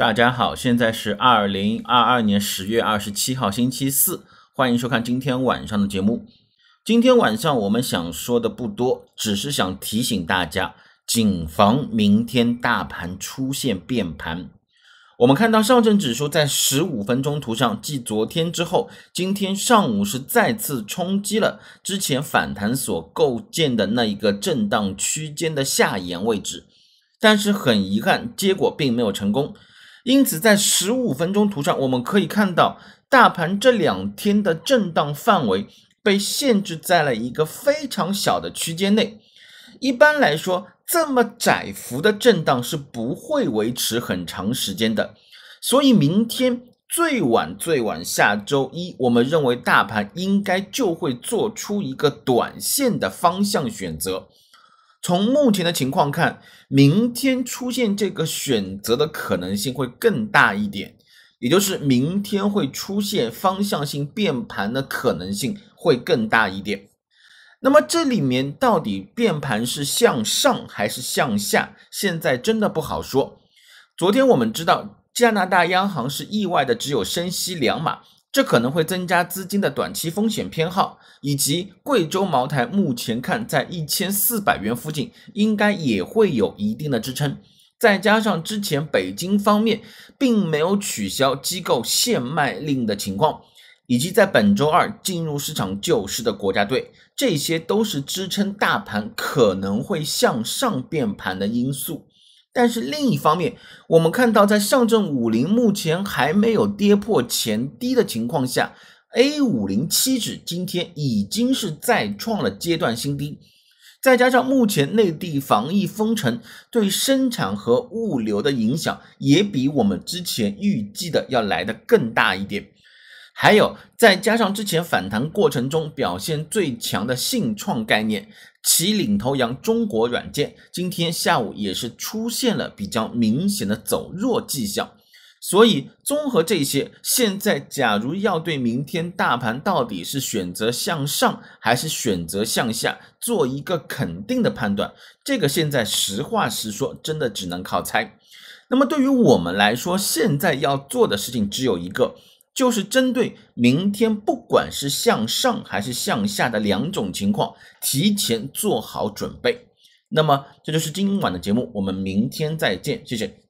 大家好，现在是二零二二年十月二十七号星期四，欢迎收看今天晚上的节目。今天晚上我们想说的不多，只是想提醒大家，谨防明天大盘出现变盘。我们看到上证指数在十五分钟图上，继昨天之后，今天上午是再次冲击了之前反弹所构建的那一个震荡区间的下沿位置，但是很遗憾，结果并没有成功。因此，在十五分钟图上，我们可以看到，大盘这两天的震荡范围被限制在了一个非常小的区间内。一般来说，这么窄幅的震荡是不会维持很长时间的。所以，明天最晚最晚下周一，我们认为大盘应该就会做出一个短线的方向选择。从目前的情况看，明天出现这个选择的可能性会更大一点，也就是明天会出现方向性变盘的可能性会更大一点。那么这里面到底变盘是向上还是向下，现在真的不好说。昨天我们知道，加拿大央行是意外的只有升息两码。这可能会增加资金的短期风险偏好，以及贵州茅台目前看在一千四百元附近应该也会有一定的支撑，再加上之前北京方面并没有取消机构限卖令的情况，以及在本周二进入市场救市的国家队，这些都是支撑大盘可能会向上变盘的因素。但是另一方面，我们看到，在上证五零目前还没有跌破前低的情况下，A 五零期指今天已经是再创了阶段新低。再加上目前内地防疫封城对生产和物流的影响，也比我们之前预计的要来的更大一点。还有再加上之前反弹过程中表现最强的信创概念，其领头羊中国软件今天下午也是出现了比较明显的走弱迹象。所以综合这些，现在假如要对明天大盘到底是选择向上还是选择向下做一个肯定的判断，这个现在实话实说，真的只能靠猜。那么对于我们来说，现在要做的事情只有一个。就是针对明天，不管是向上还是向下的两种情况，提前做好准备。那么，这就是今晚的节目，我们明天再见，谢谢。